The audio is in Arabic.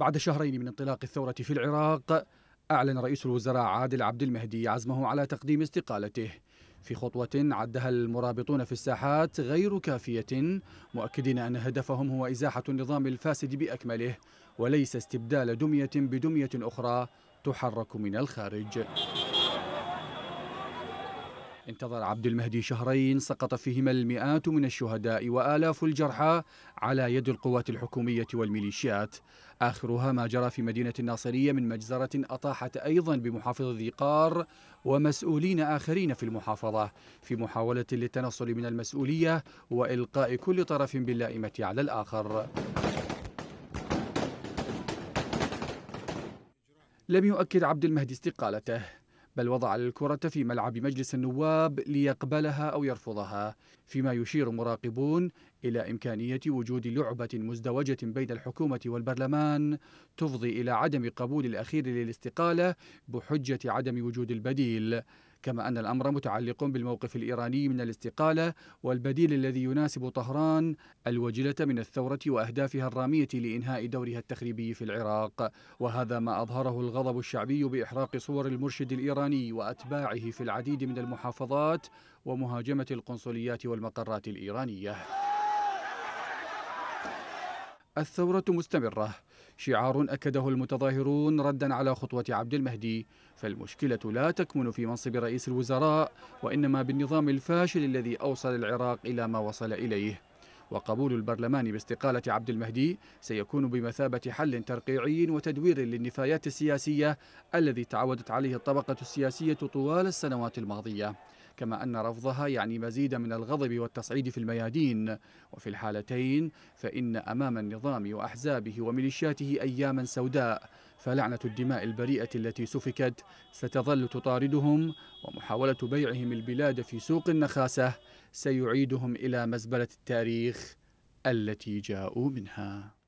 بعد شهرين من انطلاق الثورة في العراق أعلن رئيس الوزراء عادل عبد المهدي عزمه على تقديم استقالته في خطوة عدها المرابطون في الساحات غير كافية مؤكدين أن هدفهم هو إزاحة النظام الفاسد بأكمله وليس استبدال دمية بدمية أخرى تحرك من الخارج انتظر عبد المهدي شهرين سقط فيهما المئات من الشهداء وآلاف الجرحى على يد القوات الحكومية والميليشيات آخرها ما جرى في مدينة الناصرية من مجزرة أطاحت أيضا بمحافظ ذي قار ومسؤولين آخرين في المحافظة في محاولة للتنصل من المسؤولية وإلقاء كل طرف باللائمة على الآخر لم يؤكد عبد المهدي استقالته بل وضع الكرة في ملعب مجلس النواب ليقبلها أو يرفضها فيما يشير مراقبون إلى إمكانية وجود لعبة مزدوجة بين الحكومة والبرلمان تفضي إلى عدم قبول الأخير للاستقالة بحجة عدم وجود البديل كما أن الأمر متعلق بالموقف الإيراني من الاستقالة والبديل الذي يناسب طهران الوجلة من الثورة وأهدافها الرامية لإنهاء دورها التخريبي في العراق وهذا ما أظهره الغضب الشعبي بإحراق صور المرشد الإيراني وأتباعه في العديد من المحافظات ومهاجمة القنصليات والمقرات الإيرانية الثورة مستمرة شعار أكده المتظاهرون ردا على خطوة عبد المهدي فالمشكلة لا تكمن في منصب رئيس الوزراء وإنما بالنظام الفاشل الذي أوصل العراق إلى ما وصل إليه وقبول البرلمان باستقالة عبد المهدي سيكون بمثابة حل ترقيعي وتدوير للنفايات السياسية الذي تعودت عليه الطبقة السياسية طوال السنوات الماضية كما أن رفضها يعني مزيد من الغضب والتصعيد في الميادين وفي الحالتين فإن أمام النظام وأحزابه وميليشياته أياما سوداء فلعنة الدماء البريئة التي سفكت ستظل تطاردهم ومحاولة بيعهم البلاد في سوق النخاسة سيعيدهم إلى مزبلة التاريخ التي جاءوا منها